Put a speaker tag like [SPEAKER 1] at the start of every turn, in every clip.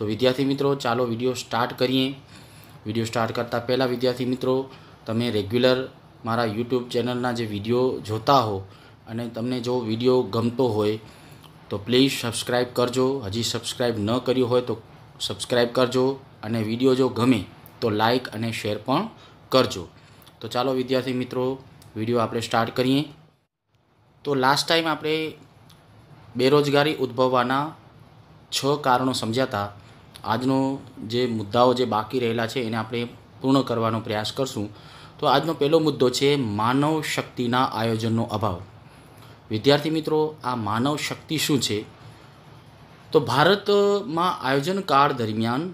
[SPEAKER 1] તો વિદ્યાર્થી મિત્રો ચાલો વિડીયો સ્ટાર્ટ કરીએ વિડીયો સ્ટાર્ટ કરતાં પહેલાં વિદ્યાર્થી મિત્રો તમે રેગ્યુલર મારા યુટ્યુબ ચેનલના જે વિડીયો જોતા હો અને તમને જો વિડીયો ગમતો હોય તો પ્લીઝ સબસ્ક્રાઈબ કરજો હજી સબસ્ક્રાઈબ ન કર્યું હોય તો સબસ્ક્રાઈબ કરજો અને વિડીયો જો ગમે તો લાઈક અને શેર પણ કરજો તો ચાલો વિદ્યાર્થી મિત્રો વિડીયો આપણે સ્ટાર્ટ કરીએ તો લાસ્ટ ટાઈમ આપણે બેરોજગારી ઉદ્ભવવાના છ કારણો સમજ્યા હતા આજનો જે મુદ્દાઓ જે બાકી રહેલા છે એને આપણે પૂર્ણ કરવાનો પ્રયાસ કરશું તો આજનો પહેલો મુદ્દો છે માનવ શક્તિના આયોજનનો અભાવ વિદ્યાર્થી મિત્રો આ માનવ શક્તિ શું છે તો ભારતમાં આયોજન કાળ દરમિયાન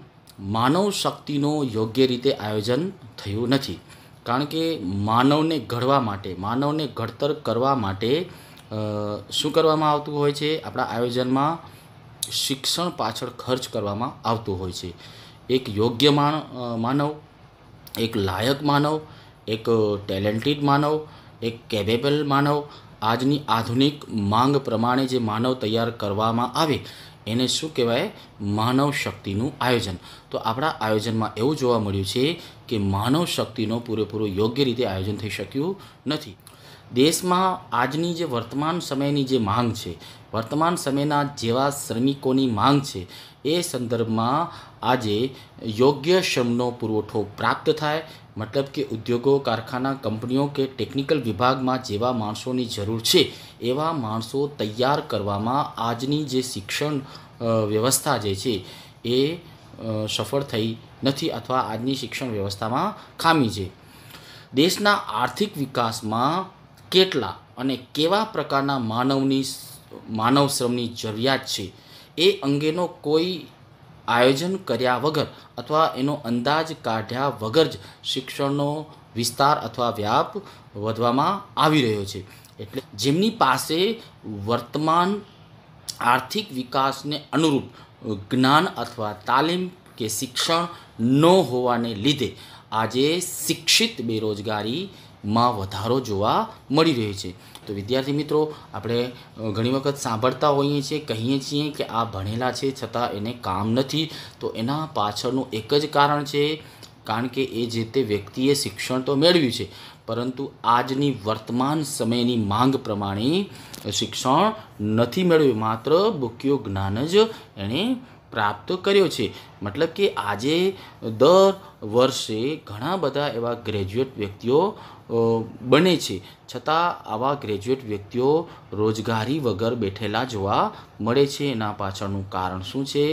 [SPEAKER 1] માનવ શક્તિનો યોગ્ય રીતે આયોજન થયું નથી કારણ કે માનવને ઘડવા માટે માનવને ઘડતર કરવા માટે શું કરવામાં આવતું હોય છે આપણા આયોજનમાં શિક્ષણ પાછળ ખર્ચ કરવામાં આવતો હોય છે એક યોગ્ય માણ માનવ એક લાયક માનવ એક ટેલેન્ટેડ માનવ એક કેપેબલ માનવ આજની આધુનિક માંગ પ્રમાણે જે માનવ તૈયાર કરવામાં આવે એને શું કહેવાય માનવ શક્તિનું આયોજન તો આપણા આયોજનમાં એવું જોવા મળ્યું છે કે માનવ શક્તિનો પૂરેપૂરો યોગ્ય રીતે આયોજન થઈ શક્યું નથી દેશમાં આજની જે વર્તમાન સમયની જે માંગ છે વર્તમાન સમયના જેવા શ્રમિકોની માંગ છે એ સંદર્ભમાં આજે યોગ્ય શ્રમનો પુરવઠો પ્રાપ્ત થાય મતલબ કે ઉદ્યોગો કારખાના કંપનીઓ કે ટેકનિકલ વિભાગમાં જેવા માણસોની જરૂર છે એવા માણસો તૈયાર કરવામાં આજની જે શિક્ષણ વ્યવસ્થા જે છે એ સફળ થઈ નથી અથવા આજની શિક્ષણ વ્યવસ્થામાં ખામી છે દેશના આર્થિક વિકાસમાં કેટલા અને કેવા પ્રકારના માનવની માનવ શ્રમની જરૂરિયાત છે એ અંગેનો કોઈ આયોજન કર્યા વગર અથવા એનો અંદાજ કાઢ્યા વગર જ શિક્ષણનો વિસ્તાર અથવા વ્યાપ વધવામાં આવી રહ્યો છે એટલે જેમની પાસે વર્તમાન આર્થિક વિકાસને અનુરૂપ જ્ઞાન અથવા તાલીમ કે શિક્ષણ ન હોવાને લીધે આજે શિક્ષિત બેરોજગારી માં વધારો જોવા મળી રહ્યો છે તો વિદ્યાર્થી મિત્રો આપણે ઘણી વખત સાંભળતા હોઈએ છીએ કહીએ છીએ કે આ ભણેલા છે છતાં એને કામ નથી તો એના પાછળનું એક જ કારણ છે કારણ કે એ જે તે વ્યક્તિએ શિક્ષણ તો મેળવ્યું છે પરંતુ આજની વર્તમાન સમયની માંગ પ્રમાણે શિક્ષણ નથી મેળવ્યું માત્ર બુકીઓ જ્ઞાન જ એણે પ્રાપ્ત કર્યો છે મતલબ કે આજે દર વર્ષે ઘણા બધા એવા ગ્રેજ્યુએટ વ્યક્તિઓ બને છે છતાં આવા ગ્રેજ્યુએટ વ્યક્તિઓ રોજગારી વગર બેઠેલા જોવા મળે છે એના પાછળનું કારણ શું છે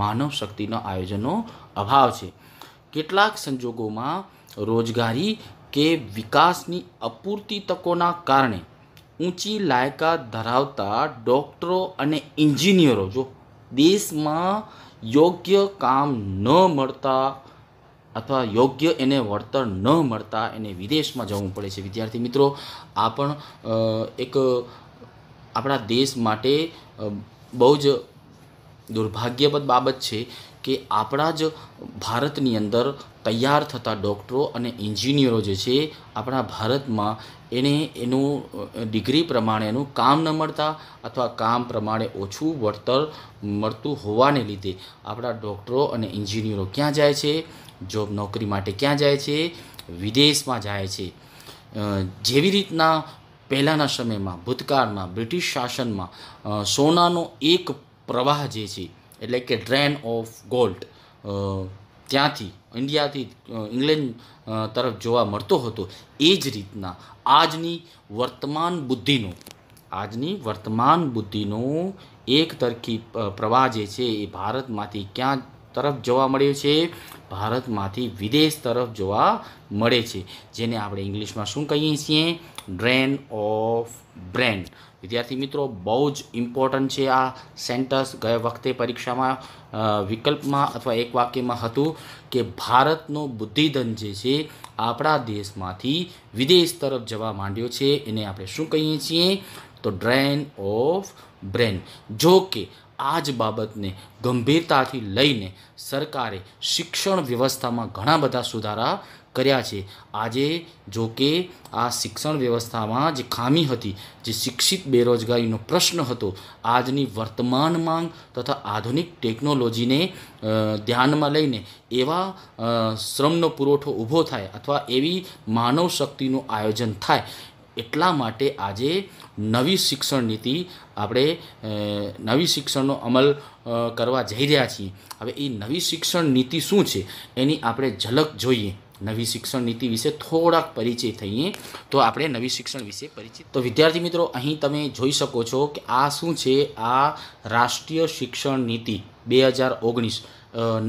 [SPEAKER 1] માનવ શક્તિના આયોજનનો અભાવ છે કેટલાક સંજોગોમાં રોજગારી કે વિકાસની અપૂરતી તકોના કારણે ઊંચી લાયકાત ધરાવતા ડૉક્ટરો અને ઇન્જિનિયરો જો દેશમાં યોગ્ય કામ ન મળતા અથવા યોગ્ય એને વળતર ન મળતા એને વિદેશમાં જવું પડે છે વિદ્યાર્થી મિત્રો આ પણ એક આપણા દેશ માટે બહુ જ દુર્ભાગ્યપદ બાબત છે કે આપણા જ ભારતની અંદર તૈયાર થતા ડૉક્ટરો અને એન્જિનિયરો જે છે આપણા ભારતમાં એને એનું ડિગ્રી પ્રમાણે એનું કામ ન મળતા અથવા કામ પ્રમાણે ઓછું વળતર મળતું હોવાને લીધે આપણા ડૉક્ટરો અને એન્જિનિયરો ક્યાં જાય છે જોબ નોકરી માટે ક્યાં જાય છે વિદેશમાં જાય છે જેવી રીતના પહેલાંના સમયમાં ભૂતકાળમાં બ્રિટિશ શાસનમાં સોનાનો એક પ્રવાહ જે છે એટલે કે ડ્રેન ઓફ ગોલ્ડ ત્યાંથી ઇન્ડિયાથી ઇંગ્લેન્ડ તરફ જોવા મળતો હતો એ જ રીતના આજની વર્તમાન બુદ્ધિનો આજની વર્તમાન બુદ્ધિનો એક તરખી પ્રવાહ જે છે એ ભારતમાંથી ક્યાં તરફ જોવા મળ્યો છે ભારતમાંથી વિદેશ તરફ જોવા મળે છે જેને આપણે ઇંગ્લિશમાં શું કહીએ છીએ ડ્રેન ઓફ બ્રેન્ડ વિદ્યાર્થી મિત્રો બહુ જ ઇમ્પોર્ટન્ટ છે આ સેન્ટર્સ ગયા વખતે પરીક્ષામાં વિકલ્પમાં અથવા એક વાક્યમાં હતું કે ભારતનો બુદ્ધિધન જે છે આપણા દેશમાંથી વિદેશ તરફ જવા માંડ્યો છે એને આપણે શું કહીએ છીએ તો ડ્રેન ઓફ બ્રેન જો કે આ જ બાબતને ગંભીરતાથી લઈને સરકારે શિક્ષણ વ્યવસ્થામાં ઘણા બધા સુધારા કર્યા છે આજે જો કે આ શિક્ષણ વ્યવસ્થામાં જે ખામી હતી જે શિક્ષિત બેરોજગારીનો પ્રશ્ન હતો આજની વર્તમાન માંગ તથા આધુનિક ટેકનોલોજીને ધ્યાનમાં લઈને એવા શ્રમનો પુરવઠો ઊભો થાય અથવા એવી માનવ શક્તિનું આયોજન થાય એટલા માટે આજે નવી શિક્ષણ નીતિ આપણે નવી શિક્ષણનો અમલ કરવા જઈ રહ્યા છીએ હવે એ નવી શિક્ષણ નીતિ શું છે એની આપણે ઝલક જોઈએ નવી શિક્ષણ નીતિ વિશે થોડાક પરિચય થઈએ તો આપણે નવી શિક્ષણ વિશે પરિચય તો વિદ્યાર્થી મિત્રો અહીં તમે જોઈ શકો છો કે આ શું છે આ રાષ્ટ્રીય શિક્ષણ નીતિ બે હજાર ઓગણીસ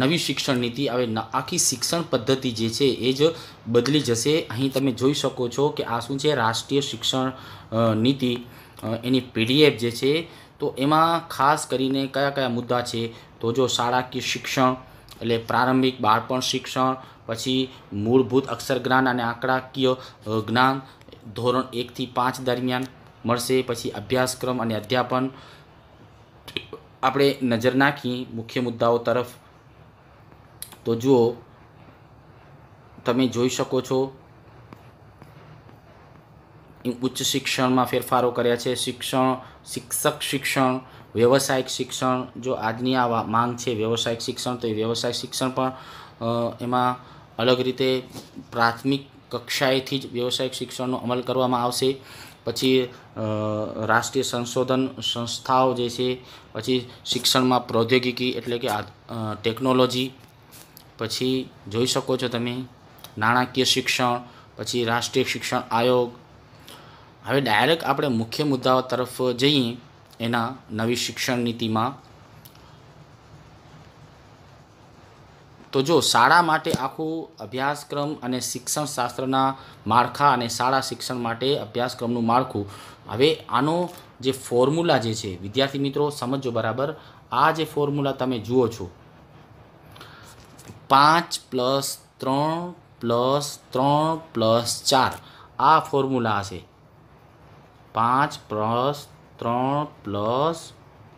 [SPEAKER 1] નવી શિક્ષણ નીતિ હવે આખી શિક્ષણ પદ્ધતિ જે છે એ જ બદલી જશે અહીં તમે જોઈ શકો છો કે આ શું છે રાષ્ટ્રીય શિક્ષણ નીતિ એની પીડીએફ જે છે તો એમાં ખાસ કરીને કયા કયા મુદ્દા છે તો જો શાળાકીય શિક્ષણ એટલે પ્રારંભિક બાળપણ શિક્ષણ પછી મૂળભૂત અક્ષર જ્ઞાન અને આંકડાકીય જ્ઞાન ધોરણ એકથી પાંચ દરમિયાન મળશે પછી અભ્યાસક્રમ અને અધ્યાપન આપણે નજર નાખી મુખ્ય મુદ્દાઓ તરફ તો જુઓ તમે જોઈ શકો છો ઉચ્ચ શિક્ષણમાં ફેરફારો કર્યા છે શિક્ષણ શિક્ષક શિક્ષણ વ્યવસાયિક શિક્ષણ જો આજની આ માંગ છે વ્યવસાયિક શિક્ષણ તો એ વ્યવસાયિક શિક્ષણ પણ એમાં અલગ રીતે પ્રાથમિક કક્ષાએથી જ વ્યવસાયિક શિક્ષણનો અમલ કરવામાં આવશે પછી રાષ્ટ્રીય સંશોધન સંસ્થાઓ જે છે પછી શિક્ષણમાં પ્રૌદ્યોગિકી એટલે કે ટેકનોલોજી પછી જોઈ શકો છો તમે નાણાકીય શિક્ષણ પછી રાષ્ટ્રીય શિક્ષણ આયોગ હવે ડાયરેક્ટ આપણે મુખ્ય મુદ્દાઓ તરફ જઈએ એના નવી શિક્ષણ નીતિમાં તો જો શાળા માટે આખું અભ્યાસક્રમ અને શિક્ષણશાસ્ત્રના માળખા અને શાળા શિક્ષણ માટે અભ્યાસક્રમનું માળખું હવે આનો જે ફોર્મ્યુલા જે છે વિદ્યાર્થી મિત્રો સમજો બરાબર આ જે ફોર્મ્યુલા તમે જુઓ છો પાંચ પ્લસ ત્રણ પ્લસ ત્રણ પ્લસ ચાર આ ફોર્મ્યુલા હશે પાંચ પ્લસ ત્રણ પ્લસ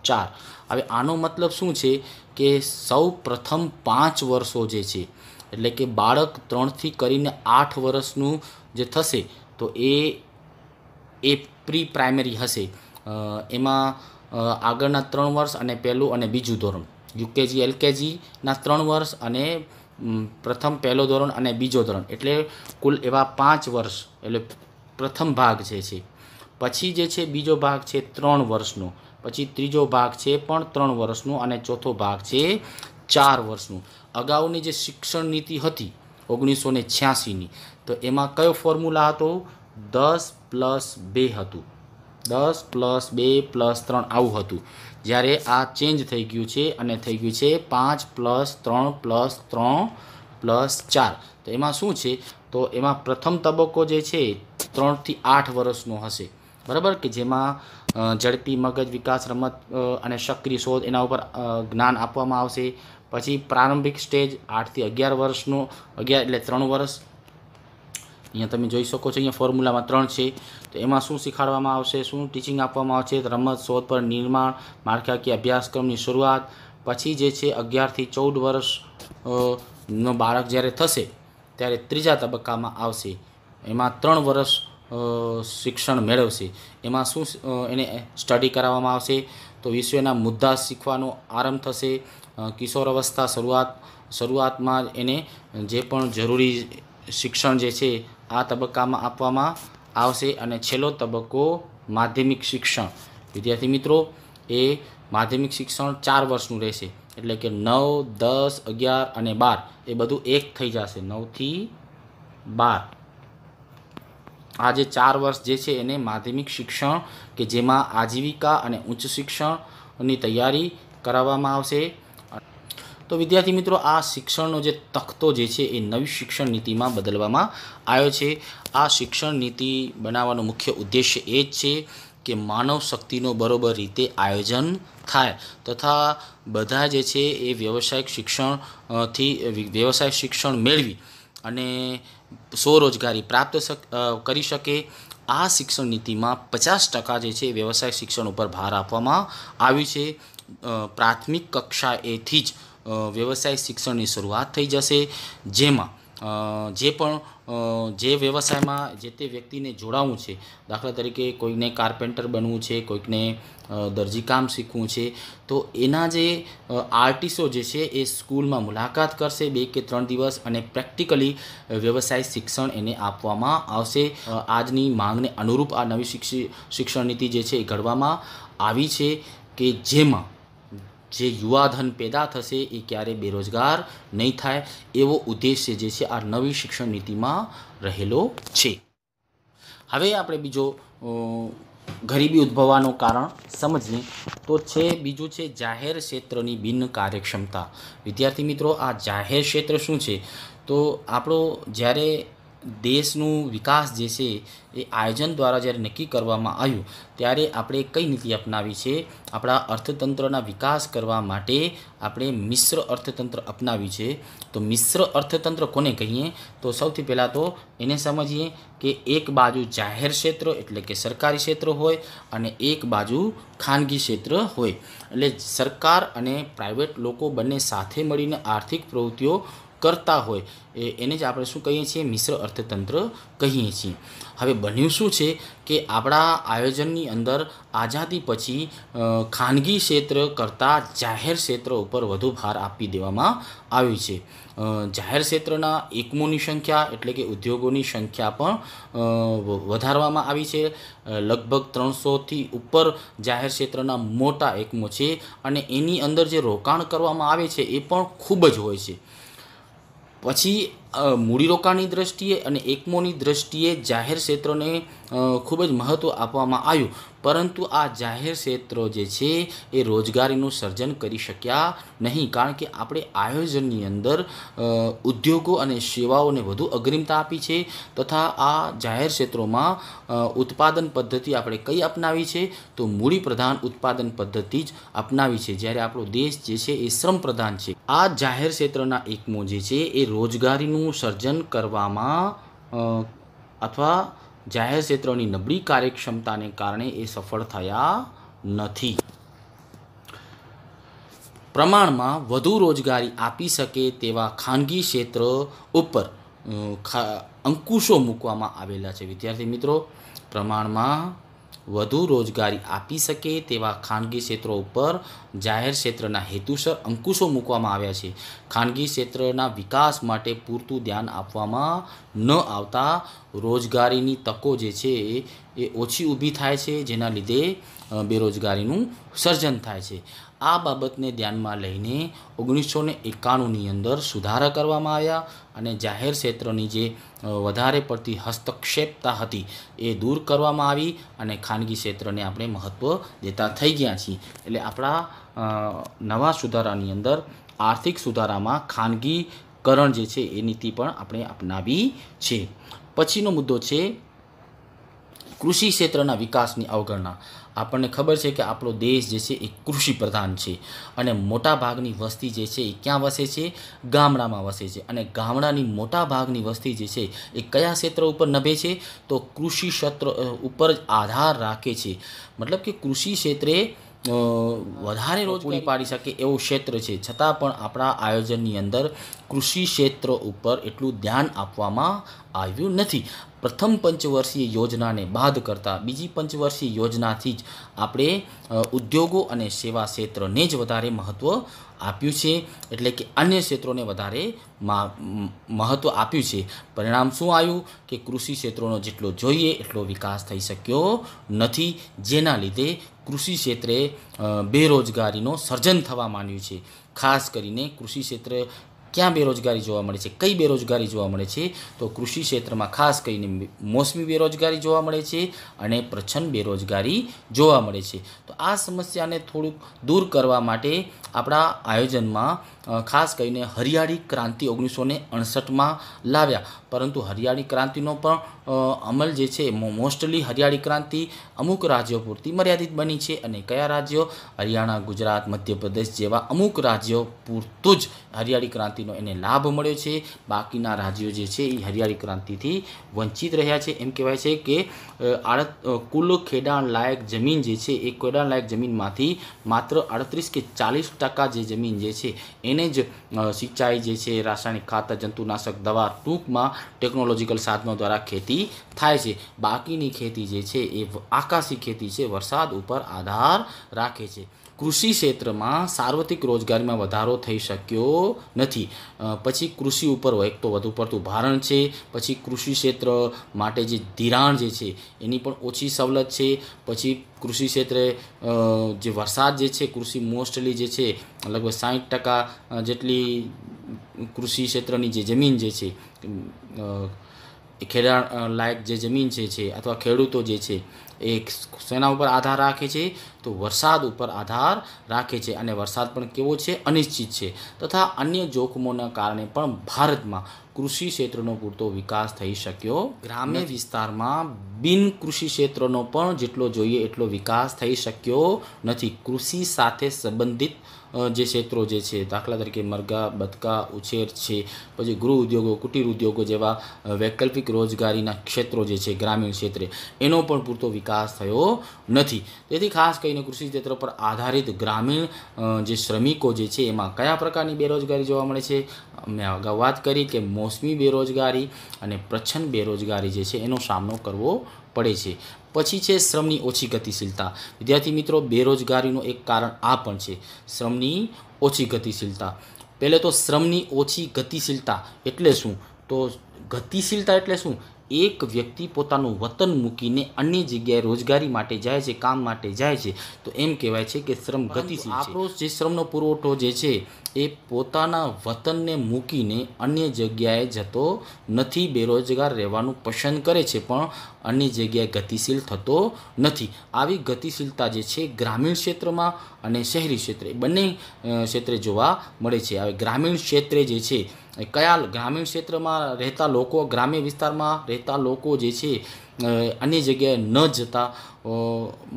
[SPEAKER 1] ચાર હવે આનો મતલબ શું છે કે સૌ પ્રથમ પાંચ વર્ષો જે છે એટલે કે બાળક ત્રણથી કરીને આઠ વર્ષનું જે થશે તો એ એ પ્રી પ્રાઇમરી હશે એમાં આગળના ત્રણ વર્ષ અને પહેલું અને બીજું ધોરણ યુકેજી એલકેજીના ત્રણ વર્ષ અને પ્રથમ પહેલો ધોરણ અને બીજો ધોરણ એટલે કુલ એવા પાંચ વર્ષ એટલે પ્રથમ ભાગ જે છે પછી જે છે બીજો ભાગ છે ત્રણ વર્ષનો પછી ત્રીજો ભાગ છે પણ ત્રણ વર્ષનું અને ચોથો ભાગ છે ચાર વર્ષનું અગાઉની જે શિક્ષણ નીતિ હતી ઓગણીસો ને તો એમાં કયો ફોર્મ્યુલા હતો દસ પ્લસ બે હતું દસ પ્લસ બે પ્લસ ત્રણ આવું હતું જ્યારે આ ચેન્જ થઈ ગયું છે અને થઈ ગયું છે પાંચ પ્લસ ત્રણ પ્લસ ત્રણ પ્લસ ચાર તો એમાં શું છે તો એમાં પ્રથમ તબક્કો જે છે ત્રણથી આઠ વર્ષનો હશે બરાબર કે જેમાં ઝડપી મગજ વિકાસ રમત અને સક્રિય શોધ એના ઉપર જ્ઞાન આપવામાં આવશે પછી પ્રારંભિક સ્ટેજ આઠથી અગિયાર વર્ષનો અગિયાર એટલે ત્રણ વર્ષ અહીંયા તમે જોઈ શકો છો અહીંયા ફોર્મ્યુલામાં ત્રણ છે તો એમાં શું શીખવાડવામાં આવશે શું ટીચિંગ આપવામાં આવશે રમત શોધ પર નિર્માણ માળખાકીય અભ્યાસક્રમની શરૂઆત પછી જે છે અગિયારથી ચૌદ વર્ષ નો બાળક જ્યારે થશે ત્યારે ત્રીજા તબક્કામાં આવશે એમાં ત્રણ વર્ષ શિક્ષણ મેળવશે એમાં શું એને સ્ટડી કરાવવામાં આવશે તો વિશ્વના મુદ્દા શીખવાનો આરંભ થશે કિશોર અવસ્થા શરૂઆત શરૂઆતમાં એને જે પણ જરૂરી શિક્ષણ જે છે આ તબક્કામાં આપવામાં આવશે અને છેલ્લો તબક્કો માધ્યમિક શિક્ષણ વિદ્યાર્થી મિત્રો એ માધ્યમિક શિક્ષણ ચાર વર્ષનું રહેશે એટલે કે નવ દસ અગિયાર અને બાર એ બધું એક થઈ જશે નવથી બાર આ જે ચાર વર્ષ જે છે એને માધ્યમિક શિક્ષણ કે જેમાં આજીવિકા અને ઉચ્ચ શિક્ષણની તૈયારી કરાવવામાં આવશે તો વિદ્યાર્થી મિત્રો આ શિક્ષણનો જે તખતો જે છે એ નવી શિક્ષણ નીતિમાં બદલવામાં આવ્યો છે આ શિક્ષણ નીતિ બનાવવાનો મુખ્ય ઉદ્દેશ્ય એ જ છે કે માનવ શક્તિનો બરોબર રીતે આયોજન થાય તથા બધા જે છે એ વ્યવસાયિક શિક્ષણથી વ્યવસાય શિક્ષણ મેળવી અને સ્વરોજગારી પ્રાપ્ત કરી શકે આ શિક્ષણ નીતિમાં પચાસ ટકા જે છે વ્યવસાય શિક્ષણ ઉપર ભાર આપવામાં આવ્યું છે પ્રાથમિક કક્ષા એથી જ વ્યવસાય શિક્ષણની શરૂઆત થઈ જશે જેમાં જે પણ જે વ્યવસાયમાં જે તે વ્યક્તિને જોડાવવું છે દાખલા તરીકે કોઈકને કારપેન્ટર બનવું છે કોઈકને દરજીકામ શીખવું છે તો એના જે આર્ટિસ્ટો જે છે એ સ્કૂલમાં મુલાકાત કરશે બે કે ત્રણ દિવસ અને પ્રેક્ટિકલી વ્યવસાય શિક્ષણ એને આપવામાં આવશે આજની માંગને અનુરૂપ આ નવી શિક્ષણ નીતિ જે છે એ ઘડવામાં આવી છે કે જેમાં જે યુવાધન પેદા થશે એ ક્યારે બેરોજગાર નહીં થાય એવો ઉદ્દેશ્ય જે છે આ નવી શિક્ષણ નીતિમાં રહેલો છે હવે આપણે બીજો ગરીબી ઉદ્ભવવાનું કારણ સમજીએ તો છે બીજું છે જાહેર ક્ષેત્રની બિન કાર્યક્ષમતા વિદ્યાર્થી મિત્રો આ જાહેર ક્ષેત્ર શું છે તો આપણો જ્યારે દેશનું વિકાસ જે છે એ આયોજન દ્વારા જ્યારે નક્કી કરવામાં આવ્યું ત્યારે આપણે કઈ નીતિ અપનાવી છે આપણા અર્થતંત્રના વિકાસ કરવા માટે આપણે મિશ્ર અર્થતંત્ર અપનાવ્યું છે તો મિશ્ર અર્થતંત્ર કોને કહીએ તો સૌથી પહેલાં તો એને સમજીએ કે એક બાજુ જાહેર ક્ષેત્ર એટલે કે સરકારી ક્ષેત્ર હોય અને એક બાજુ ખાનગી ક્ષેત્ર હોય એટલે સરકાર અને પ્રાઇવેટ લોકો બંને સાથે મળીને આર્થિક પ્રવૃત્તિઓ કરતા હોય એ એને જ આપણે શું કહીએ છીએ મિશ્ર અર્થતંત્ર કહીએ છીએ હવે બન્યું શું છે કે આપણા આયોજનની અંદર આઝાદી પછી ખાનગી ક્ષેત્ર કરતાં જાહેર ક્ષેત્ર ઉપર વધુ ભાર આપી દેવામાં આવ્યું છે જાહેર ક્ષેત્રના એકમોની સંખ્યા એટલે કે ઉદ્યોગોની સંખ્યા પણ વધારવામાં આવી છે લગભગ ત્રણસોથી ઉપર જાહેર ક્ષેત્રના મોટા એકમો છે અને એની અંદર જે રોકાણ કરવામાં આવે છે એ પણ ખૂબ જ હોય છે 国旗。મૂડીરોકાણની દ્રષ્ટિએ અને એકમોની દ્રષ્ટિએ જાહેર ક્ષેત્રને ખૂબ જ મહત્ત્વ આપવામાં આવ્યું પરંતુ આ જાહેર ક્ષેત્રો જે છે એ રોજગારીનું સર્જન કરી શક્યા નહીં કારણ કે આપણે આયોજનની અંદર ઉદ્યોગો અને સેવાઓને વધુ અગ્રિમતા આપી છે તથા આ જાહેર ક્ષેત્રોમાં ઉત્પાદન પદ્ધતિ આપણે કઈ અપનાવી છે તો મૂડી પ્રધાન ઉત્પાદન પદ્ધતિ જ અપનાવી છે જ્યારે આપણો દેશ જે છે એ શ્રમ પ્રધાન છે આ જાહેર ક્ષેત્રના એકમો જે છે એ રોજગારીનું ક્ષેત્રનું સર્જન કરવામાં અથવા જાહેર ક્ષેત્રની નબળી કાર્યક્ષમતાને કારણે એ સફળ થયા નથી પ્રમાણમાં વધુ રોજગારી આપી શકે તેવા ખાનગી ક્ષેત્ર ઉપર અંકુશો મૂકવામાં આવેલા છે વિદ્યાર્થી મિત્રો પ્રમાણમાં વધુ રોજગારી આપી શકે તેવા ખાનગી ક્ષેત્રો ઉપર જાહેર ક્ષેત્રના હેતુસર અંકુશો મૂકવામાં આવ્યા છે ખાનગી ક્ષેત્રના વિકાસ માટે પૂરતું ધ્યાન આપવામાં ન આવતા રોજગારીની તકો જે છે એ ઓછી ઊભી થાય છે જેના લીધે બેરોજગારીનું સર્જન થાય છે આ બાબતને ધ્યાનમાં લઈને ઓગણીસો ને એકાણુંની અંદર સુધારા કરવામાં આવ્યા અને જાહેર ક્ષેત્રની જે વધારે પડતી હસ્તક્ષેપતા હતી એ દૂર કરવામાં આવી અને ખાનગી ક્ષેત્રને આપણે મહત્ત્વ દેતા થઈ ગયા છીએ એટલે આપણા નવા સુધારાની અંદર આર્થિક સુધારામાં ખાનગીકરણ જે છે એ નીતિ પણ આપણે અપનાવી છે પછીનો મુદ્દો છે કૃષિ ક્ષેત્રના વિકાસની અવગણના આપણને ખબર છે કે આપણો દેશ જે છે એ કૃષિ પ્રધાન છે અને મોટાભાગની વસ્તી જે છે એ ક્યાં વસે છે ગામડામાં વસે છે અને ગામડાની મોટાભાગની વસ્તી જે છે એ કયા ક્ષેત્ર ઉપર નભે છે તો કૃષિ ક્ષેત્ર ઉપર જ આધાર રાખે છે મતલબ કે કૃષિ ક્ષેત્રે વધારે રોજ પૂરી પાડી શકે એવું ક્ષેત્ર છે છતાં પણ આપણા આયોજનની અંદર કૃષિ ક્ષેત્ર ઉપર એટલું ધ્યાન આપવામાં આવ્યું નથી પ્રથમ પંચવર્ષીય યોજનાને બાદ કરતાં બીજી પંચવર્ષીય યોજનાથી જ આપણે ઉદ્યોગો અને સેવા ક્ષેત્રને જ વધારે મહત્ત્વ આપ્યું છે એટલે કે અન્ય ક્ષેત્રોને વધારે મહત્ત્વ આપ્યું છે પરિણામ શું આવ્યું કે કૃષિ ક્ષેત્રોનો જેટલો જોઈએ એટલો વિકાસ થઈ શક્યો નથી જેના લીધે કૃષિ ક્ષેત્રે બેરોજગારીનો સર્જન થવા માંડ્યું છે ખાસ કરીને કૃષિ ક્ષેત્ર ક્યાં બેરોજગારી જોવા મળે છે કઈ બેરોજગારી જોવા મળે છે તો કૃષિ ક્ષેત્રમાં ખાસ કરીને મોસમી બેરોજગારી જોવા મળે છે અને પ્રછન્ન બેરોજગારી જોવા મળે છે તો આ સમસ્યાને થોડુંક દૂર કરવા માટે આપણા આયોજનમાં ખાસ કરીને હરિયાળી ક્રાંતિ ઓગણીસો ને અડસઠમાં લાવ્યા પરંતુ હરિયાળી ક્રાંતિનો પણ અમલ જે છે મોસ્ટલી હરિયાળી ક્રાંતિ અમુક રાજ્યો પૂરતી મર્યાદિત બની છે અને કયા રાજ્યો હરિયાણા ગુજરાત મધ્યપ્રદેશ જેવા અમુક રાજ્યો પૂરતું જ હરિયાળી ક્રાંતિનો એને લાભ મળ્યો છે બાકીના રાજ્યો જે છે એ હરિયાળી ક્રાંતિથી વંચિત રહ્યા છે એમ કહેવાય છે કે આડ કુલ ખેડાણ લાયક જમીન જે છે એ ખેડાણ લાયક જમીનમાંથી માત્ર આડત્રીસ કે ચાલીસ ટકા જે જમીન જે છે એ એને જ સિંચાઈ જે છે રાસાયણિક ખાતર જંતુનાશક દવા ટૂંકમાં ટેકનોલોજીકલ સાધનો દ્વારા ખેતી થાય છે બાકીની ખેતી જે છે એ આકાશી ખેતી છે વરસાદ ઉપર આધાર રાખે છે કૃષિ ક્ષેત્રમાં સાર્વત્રિક રોજગારીમાં વધારો થઈ શક્યો નથી પછી કૃષિ ઉપર એક તો વધુ પડતું ભારણ છે પછી કૃષિ ક્ષેત્ર માટે જે ધિરાણ જે છે એની પણ ઓછી સવલત છે પછી કૃષિ ક્ષેત્રે જે વરસાદ જે છે કૃષિ મોસ્ટલી જે છે લગભગ સાહીઠ ટકા જેટલી કૃષિ ક્ષેત્રની જે જમીન જે છે એ ખેડાણ લાયક જે જમીન છે છે અથવા ખેડૂતો જે છે એ શેના ઉપર આધાર રાખે છે તો વરસાદ ઉપર આધાર રાખે છે અને વરસાદ પણ કેવો છે અનિશ્ચિત છે તથા અન્ય જોખમોના કારણે પણ ભારતમાં કૃષિ ક્ષેત્રનો પૂરતો વિકાસ થઈ શક્યો ગ્રામ્ય વિસ્તારમાં બિન કૃષિ ક્ષેત્રનો પણ જેટલો જોઈએ એટલો વિકાસ થઈ શક્યો નથી કૃષિ સાથે સંબંધિત જે ક્ષેત્રો જે છે દાખલા તરીકે મરઘા બતકા ઉછેર છે પછી ગૃહ ઉદ્યોગો કુટીર ઉદ્યોગો જેવા વૈકલ્પિક રોજગારીના ક્ષેત્રો જે છે ગ્રામીણ ક્ષેત્રે એનો પણ પૂરતો વિકાસ થયો નથી તેથી ખાસ કરીને કૃષિ ક્ષેત્ર પર આધારિત ગ્રામીણ જે શ્રમિકો જે છે એમાં કયા પ્રકારની બેરોજગારી જોવા મળે છે મેં અગાઉ વાત કરી કે મોસમી બેરોજગારી અને પ્રચ્છન્ન બેરોજગારી જે છે એનો સામનો કરવો પડે છે પછી છે શ્રમની ઓછી ગતિશીલતા વિદ્યાર્થી મિત્રો બેરોજગારીનું એક કારણ આ પણ છે શ્રમની ઓછી ગતિશીલતા પહેલે તો શ્રમની ઓછી ગતિશીલતા એટલે શું તો ગતિશીલતા એટલે શું એક વ્યક્તિ પોતાનું વતન મૂકીને અન્ય જગ્યાએ રોજગારી માટે જાય છે કામ માટે જાય છે તો એમ કહેવાય છે કે શ્રમ ગતિશીલ આપણો જે શ્રમનો પુરવઠો જે છે એ પોતાના વતનને મૂકીને અન્ય જગ્યાએ જતો નથી બેરોજગાર રહેવાનું પસંદ કરે છે પણ અન્ય જગ્યાએ ગતિશીલ થતો નથી આવી ગતિશીલતા જે છે ગ્રામીણ ક્ષેત્રમાં અને શહેરી ક્ષેત્રે બંને ક્ષેત્રે જોવા મળે છે હવે ગ્રામીણ ક્ષેત્રે જે છે કયા ગ્રામીણ ક્ષેત્રમાં રહેતા લોકો ગ્રામ્ય વિસ્તારમાં રહેતા લોકો જે છે અન્ય જગ્યાએ ન જતા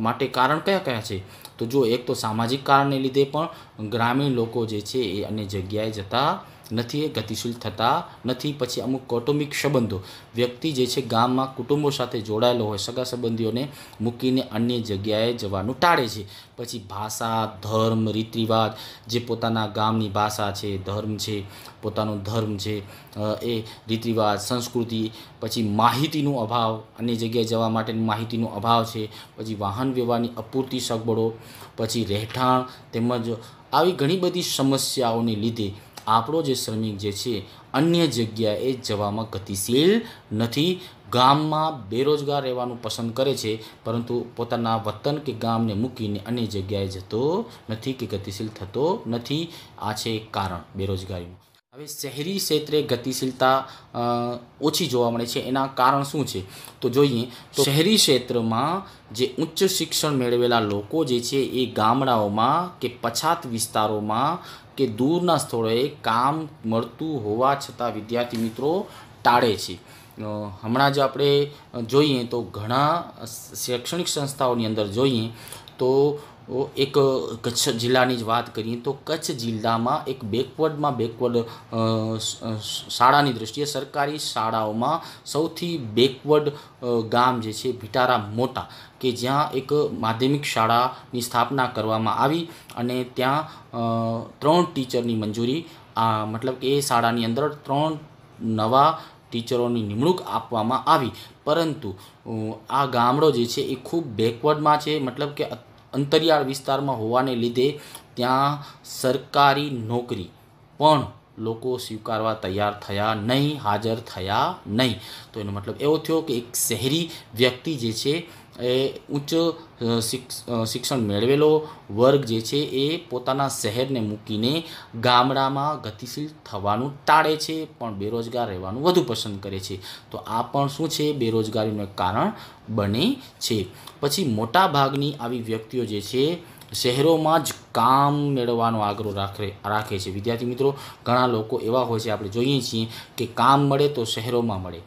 [SPEAKER 1] માટે કારણ કયા કયા છે તો જો એક તો સામાજિક કારણને લીધે પણ ગ્રામીણ લોકો જે છે એ અન્ય જગ્યાએ જતા નથી એ ગતિશીલ થતા નથી પછી અમુક કૌટુંબિક સંબંધો વ્યક્તિ જે છે ગામમાં કુટુંબો સાથે જોડાયેલો હોય સગા સંબંધીઓને મૂકીને અન્ય જગ્યાએ જવાનું ટાળે છે પછી ભાષા ધર્મ રીત રિવાજ જે પોતાના ગામની ભાષા છે ધર્મ છે પોતાનો ધર્મ છે એ રીત રિવાજ સંસ્કૃતિ પછી માહિતીનો અભાવ અન્ય જગ્યાએ જવા માટેની માહિતીનો અભાવ છે પછી વાહન વ્યવહારની અપૂરતી સગવડો પછી રહેઠાણ તેમજ આવી ઘણી બધી સમસ્યાઓને લીધે આપણો જે શ્રમિક જે છે અન્ય જગ્યાએ જવામાં ગતિશીલ નથી ગામમાં બેરોજગાર રહેવાનું પસંદ કરે છે પરંતુ પોતાના વતન કે ગામને મૂકીને અન્ય જગ્યાએ જતો નથી કે ગતિશીલ થતો નથી આ છે કારણ બેરોજગારીનું હવે શહેરી ક્ષેત્રે ગતિશીલતા ઓછી જોવા મળે છે એના કારણ શું છે તો જોઈએ તો શહેરી ક્ષેત્રમાં જે ઉચ્ચ શિક્ષણ મેળવેલા લોકો જે છે એ ગામડાઓમાં કે પછાત વિસ્તારોમાં કે દૂરના સ્થળોએ કામ મળતું હોવા છતાં વિદ્યાર્થી મિત્રો ટાળે છે હમણાં જ આપણે જોઈએ તો ઘણા શૈક્ષણિક સંસ્થાઓની અંદર જોઈએ તો એક કચ્છ જિલ્લાની જ વાત કરીએ તો કચ્છ જિલ્લામાં એક બેકવર્ડમાં બેકવર્ડ શાળાની દ્રષ્ટિએ સરકારી શાળાઓમાં સૌથી બેકવર્ડ ગામ જે છે ભીટારા મોટા કે જ્યાં એક માધ્યમિક શાળાની સ્થાપના કરવામાં આવી અને ત્યાં ત્રણ ટીચરની મંજૂરી આ મતલબ કે એ શાળાની અંદર ત્રણ નવા ટીચરોની નિમણૂક આપવામાં આવી પરંતુ આ ગામડો જે છે એ ખૂબ બેકવર્ડમાં છે મતલબ કે અંતરિયાળ વિસ્તારમાં હોવાને લીધે ત્યાં સરકારી નોકરી પણ લોકો સ્વીકારવા તૈયાર થયા નહીં હાજર થયા નહીં તો એનો મતલબ એવો થયો કે એક શહેરી વ્યક્તિ જે છે એ ઉચ્ચ શિક્ષણ મેળવેલો વર્ગ જે છે એ પોતાના શહેરને મૂકીને ગામડામાં ગતિશીલ થવાનું ટાળે છે પણ બેરોજગાર રહેવાનું વધુ પસંદ કરે છે તો આ પણ શું છે બેરોજગારીનું કારણ બને છે પછી મોટા ભાગની આવી વ્યક્તિઓ જે છે શહેરોમાં જ કામ મેળવવાનો આગ્રહ રાખે રાખે છે વિદ્યાર્થી મિત્રો ઘણા લોકો એવા હોય છે આપણે જોઈએ છીએ કે કામ મળે તો શહેરોમાં મળે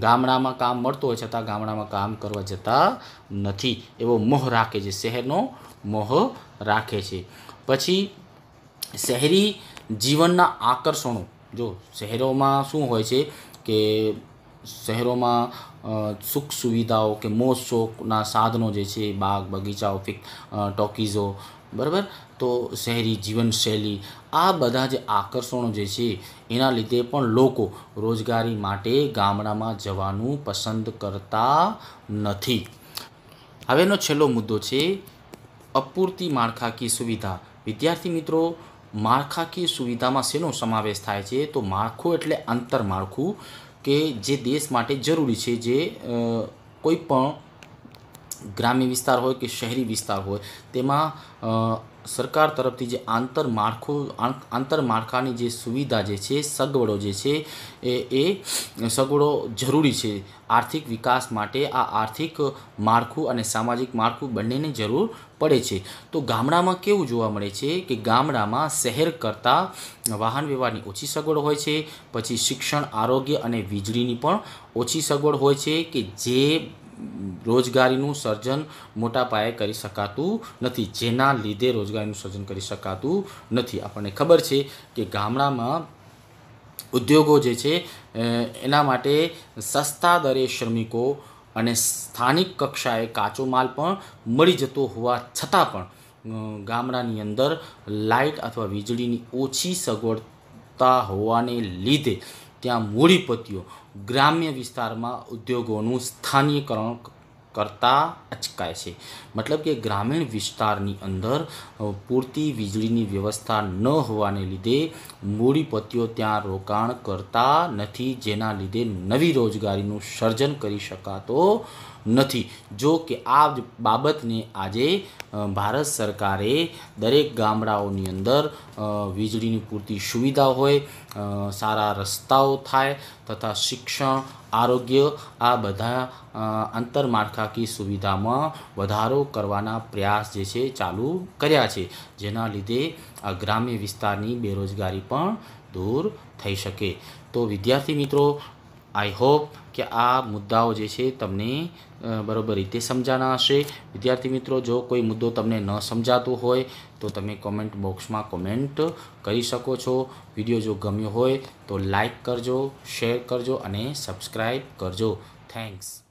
[SPEAKER 1] ગામડામાં કામ મળતું હોય છતાં ગામડામાં કામ કરવા જતા નથી એવો મોહ રાખે છે શહેરનો મોહ રાખે છે પછી શહેરી જીવનના આકર્ષણો જો શહેરોમાં શું હોય છે કે શહેરોમાં સુખ સુવિધાઓ કે મોજ શોખના સાધનો જે છે બાગ બગીચાઓ ફિક ટોકીઝો બરાબર તો શહેરી જીવનશૈલી આ બધા જે આકર્ષણો જે છે એના લીધે પણ લોકો રોજગારી માટે ગામડામાં જવાનું પસંદ કરતા નથી હવેનો છેલ્લો મુદ્દો છે અપૂરતી માળખાકીય સુવિધા વિદ્યાર્થી મિત્રો માળખાકીય સુવિધામાં શેનો સમાવેશ થાય છે તો માળખું એટલે આંતરમાળખું કે જે દેશ માટે જરૂરી છે જે કોઈ પણ ગ્રામ્ય વિસ્તાર હોય કે શહેરી વિસ્તાર હોય તેમાં સરકાર તરફથી જે આંતર માળખું આંતર માળખાની જે સુવિધા જે છે સગવડો જે છે એ એ સગવડો જરૂરી છે આર્થિક વિકાસ માટે આ આર્થિક માળખું અને સામાજિક માળખું બંનેને જરૂર પડે છે તો ગામડામાં કેવું જોવા મળે છે કે ગામડામાં શહેર કરતાં વાહન વ્યવહારની ઓછી સગવડ હોય છે પછી શિક્ષણ આરોગ્ય અને વીજળીની પણ ઓછી સગવડ હોય છે કે જે રોજગારીનું સર્જન મોટા પાયે કરી શકાતું નથી જેના લીધે રોજગારીનું સર્જન કરી શકાતું નથી આપણને ખબર છે કે ગામડામાં ઉદ્યોગો જે છે એના માટે સસ્તા દરે શ્રમિકો અને સ્થાનિક કક્ષાએ કાચો માલ પણ મળી જતો હોવા છતાં પણ ગામડાની અંદર લાઇટ અથવા વીજળીની ઓછી સગવડતા હોવાને લીધે ત્યાં મૂડીપતિઓ ગ્રામ્ય વિસ્તારમાં ઉદ્યોગોનું સ્થાનિકરણ કરતા અચકાય છે મતલબ કે ગ્રામીણ વિસ્તારની અંદર પૂરતી વીજળીની વ્યવસ્થા ન હોવાને લીધે મૂડીપતિઓ ત્યાં રોકાણ કરતા નથી જેના લીધે નવી રોજગારીનું સર્જન કરી શકાતો નથી જો કે આ બાબતને આજે ભારત સરકારે દરેક ગામડાઓની અંદર વીજળીની પૂરતી સુવિધા હોય સારા રસ્તાઓ થાય તથા શિક્ષણ આરોગ્ય આ બધા આંતરમાળખાકીય સુવિધામાં વધારો કરવાના પ્રયાસ જે છે ચાલુ કર્યા છે જેના લીધે આ ગ્રામ્ય વિસ્તારની બેરોજગારી પણ દૂર થઈ શકે તો વિદ્યાર્થી મિત્રો આઈ હોપ કે આ મુદ્દાઓ જે છે તમને બરોબર રીતે સમજાના હશે વિદ્યાર્થી મિત્રો જો કોઈ મુદ્દો તમને ન સમજાતો હોય તો તમે કોમેન્ટ બોક્સમાં કોમેન્ટ કરી શકો છો વિડીયો જો ગમ્યો હોય તો લાઈક કરજો શેર કરજો અને સબસ્ક્રાઈબ કરજો થેન્ક્સ